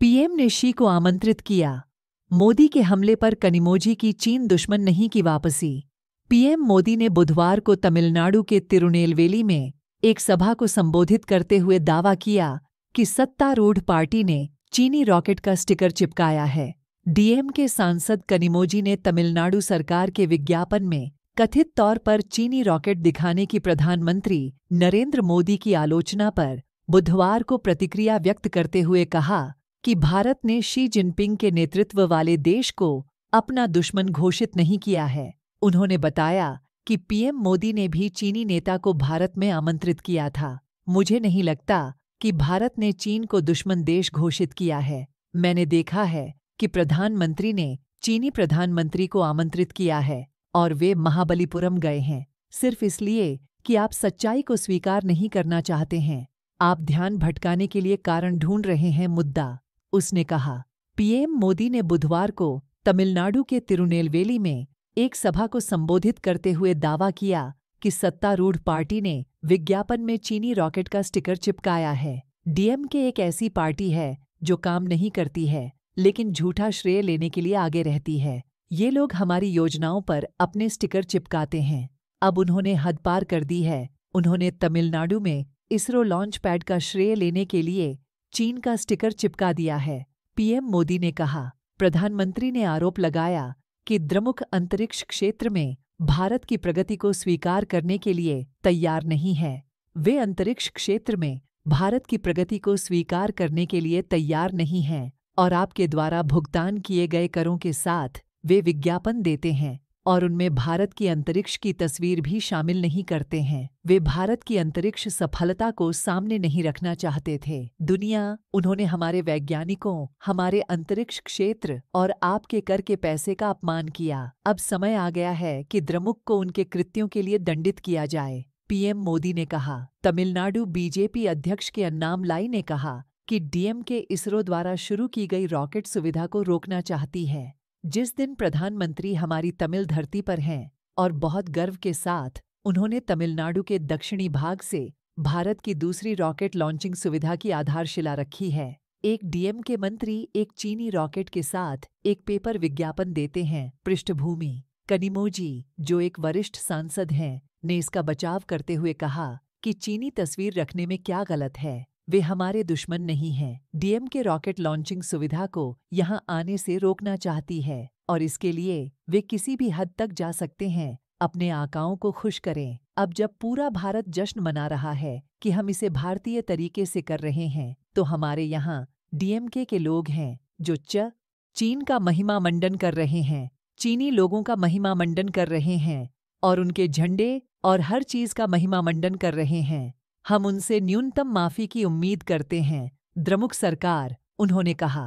PM ने she को आमंत्रित किया मोदी के हमले पर कनिमोजी की चीन दुश्मन नहीं की वापसी पीएम मोदी ने बुधवार को तमिलनाडु के तिरुनेलवेली में एक सभा को संबोधित करते हुए दावा किया कि सत्तारूढ़ पार्टी ने चीनी रॉकेट का स्टिकर चिपकाया है डीएम के सांसद कनिमोजी ने तमिलनाडु सरकार के विज्ञापन में कथित तौर पर चीनी रॉकेट दिखाने की प्रधानमंत्री नरेंद्र मोदी की आलोचना पर बुधवार को प्रतिक्रिया व्यक्त करते हुए कहा कि भारत ने शी जिनपिंग के नेतृत्व वाले देश को अपना दुश्मन घोषित नहीं किया है उन्होंने बताया कि पीएम मोदी ने भी चीनी नेता को भारत में आमंत्रित किया था मुझे नहीं लगता कि भारत ने चीन को दुश्मन देश घोषित किया है मैंने देखा है कि प्रधानमंत्री ने चीनी प्रधानमंत्री को आमंत्रित किया है और वे महाबलीपुरम गए हैं सिर्फ इसलिए कि आप सच्चाई को स्वीकार नहीं करना चाहते हैं आप ध्यान भटकाने के लिए कारण ढूंढ रहे हैं मुद्दा उसने कहा पीएम मोदी ने बुधवार को तमिलनाडु के तिरुनेलवेली में एक सभा को संबोधित करते हुए दावा किया कि सत्तारूढ़ पार्टी ने विज्ञापन में चीनी रॉकेट का स्टिकर चिपकाया है डीएम के एक ऐसी पार्टी है जो काम नहीं करती है लेकिन झूठा श्रेय लेने के लिए आगे रहती है ये लोग हमारी योजनाओं पर अपने स्टिकर चिपकाते हैं अब उन्होंने हद पार कर दी है उन्होंने तमिलनाडु में इसरो लॉन्च पैड का श्रेय लेने के लिए चीन का स्टिकर चिपका दिया है पीएम मोदी ने कहा प्रधानमंत्री ने आरोप लगाया कि द्रमुख अंतरिक्ष क्षेत्र में भारत की प्रगति को स्वीकार करने के लिए तैयार नहीं है वे अंतरिक्ष क्षेत्र में भारत की प्रगति को स्वीकार करने के लिए तैयार नहीं हैं और आपके द्वारा भुगतान किए गए करों के साथ वे विज्ञापन देते हैं और उनमें भारत की अंतरिक्ष की तस्वीर भी शामिल नहीं करते हैं वे भारत की अंतरिक्ष सफलता को सामने नहीं रखना चाहते थे दुनिया उन्होंने हमारे वैज्ञानिकों हमारे अंतरिक्ष क्षेत्र और आपके कर के पैसे का अपमान किया अब समय आ गया है कि द्रमुक को उनके कृत्यों के लिए दंडित किया जाए पीएम मोदी ने कहा तमिलनाडु बीजेपी अध्यक्ष के अन्नाम लाई ने कहा कि डीएम के इसरो द्वारा शुरू की गई रॉकेट सुविधा को रोकना चाहती है जिस दिन प्रधानमंत्री हमारी तमिल धरती पर हैं और बहुत गर्व के साथ उन्होंने तमिलनाडु के दक्षिणी भाग से भारत की दूसरी रॉकेट लॉन्चिंग सुविधा की आधारशिला रखी है एक डीएम के मंत्री एक चीनी रॉकेट के साथ एक पेपर विज्ञापन देते हैं पृष्ठभूमि कनिमोजी जो एक वरिष्ठ सांसद हैं ने इसका बचाव करते हुए कहा कि चीनी तस्वीर रखने में क्या गलत है वे हमारे दुश्मन नहीं हैं डीएम के रॉकेट लॉन्चिंग सुविधा को यहाँ आने से रोकना चाहती है और इसके लिए वे किसी भी हद तक जा सकते हैं अपने आकाओं को खुश करें अब जब पूरा भारत जश्न मना रहा है कि हम इसे भारतीय तरीके से कर रहे हैं तो हमारे यहाँ डीएमके के लोग हैं जो च चीन का महिमा मंडन कर रहे हैं चीनी लोगों का महिमा मंडन कर रहे हैं और उनके झंडे और हर चीज का महिमा मंडन कर रहे हैं हम उनसे न्यूनतम माफी की उम्मीद करते हैं द्रमुक सरकार उन्होंने कहा